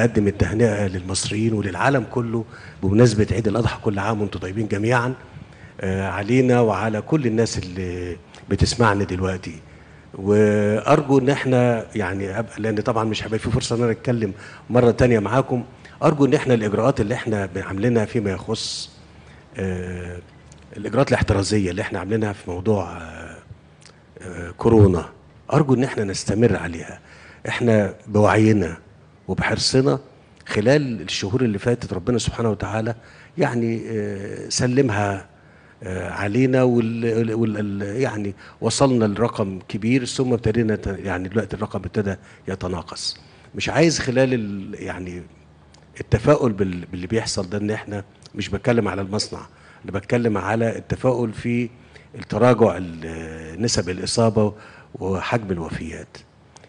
اقدم التهنئه للمصريين وللعالم كله بمناسبه عيد الاضحى كل عام وانتم طيبين جميعا آه، علينا وعلى كل الناس اللي بتسمعنا دلوقتي وارجو ان احنا يعني لان طبعا مش هيبقى في فرصه ان انا اتكلم مره تانية معاكم ارجو ان احنا الاجراءات اللي احنا عاملينها فيما يخص آه، الاجراءات الاحترازيه اللي احنا عاملينها في موضوع آه، كورونا ارجو ان احنا نستمر عليها احنا بوعينا وبحرصنا خلال الشهور اللي فاتت ربنا سبحانه وتعالى يعني آه، سلمها آه، علينا وال, وال يعني وصلنا لرقم كبير ثم ابتدينا يعني دلوقتي الرقم ابتدى يتناقص مش عايز خلال ال يعني التفاؤل بال باللي بيحصل ده ان احنا مش بتكلم على المصنع انا بتكلم على التفاؤل في التراجع نسب الاصابه وحجم الوفيات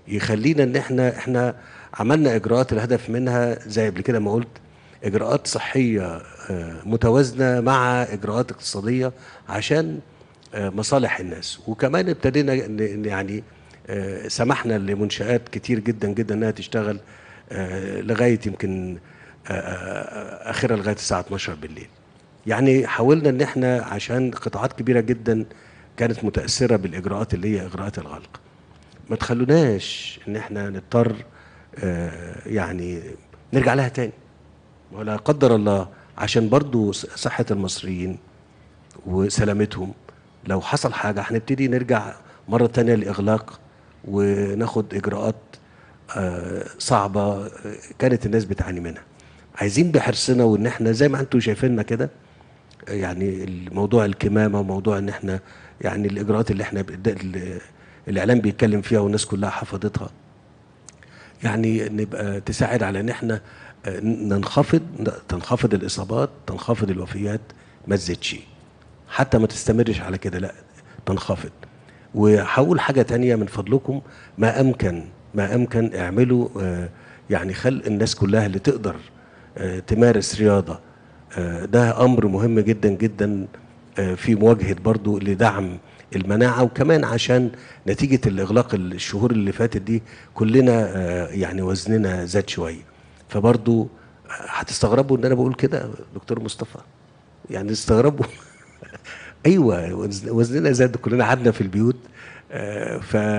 يخلينا ان احنا احنا عملنا اجراءات الهدف منها زي قبل كده ما قلت اجراءات صحيه آه، متوازنه مع اجراءات اقتصاديه عشان آه، مصالح الناس وكمان ابتدينا يعني آه، سمحنا لمنشآت كتير جدا جدا انها تشتغل لغايه يمكن اخرها لغايه الساعه 12 بالليل يعني حاولنا ان احنا عشان قطاعات كبيره جدا كانت متاثره بالاجراءات اللي هي اجراءات الغلق ما تخلوناش ان احنا نضطر آه، يعني نرجع لها تاني ولا قدر الله عشان برضو صحة المصريين وسلامتهم لو حصل حاجة هنبتدي نرجع مرة تانية لإغلاق وناخد إجراءات آه، صعبة آه، كانت الناس بتعاني منها عايزين بحرصنا وإن احنا زي ما انتم شايفيننا كده يعني الموضوع الكمامة وموضوع إن احنا يعني الإجراءات اللي احنا الإعلام بيتكلم فيها والناس كلها حفظتها يعني نبقى تساعد على ان احنا آه، ننخفض تنخفض الاصابات تنخفض الوفيات ما تزيدش حتى ما تستمرش على كده لا تنخفض وهقول حاجه تانية من فضلكم ما امكن ما امكن اعملوا آه، يعني خلق الناس كلها اللي تقدر آه، تمارس رياضه ده امر مهم جدا جدا آه، في مواجهه برضو لدعم المناعه وكمان عشان نتيجه الاغلاق الشهور اللي فاتت دي كلنا آه، يعني وزننا زاد شويه فبرضو هتستغربوا ان انا بقول كده دكتور مصطفى يعني استغربوا ايوه وزننا زاد كلنا قعدنا في البيوت آه، ف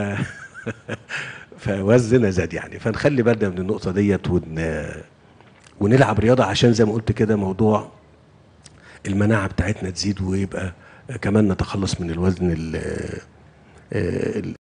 فوزننا زاد يعني فنخلي بالنا من النقطه ديت ون... ونلعب رياضه عشان زي ما قلت كده موضوع المناعه بتاعتنا تزيد ويبقى كمان نتخلص من الوزن ال آه،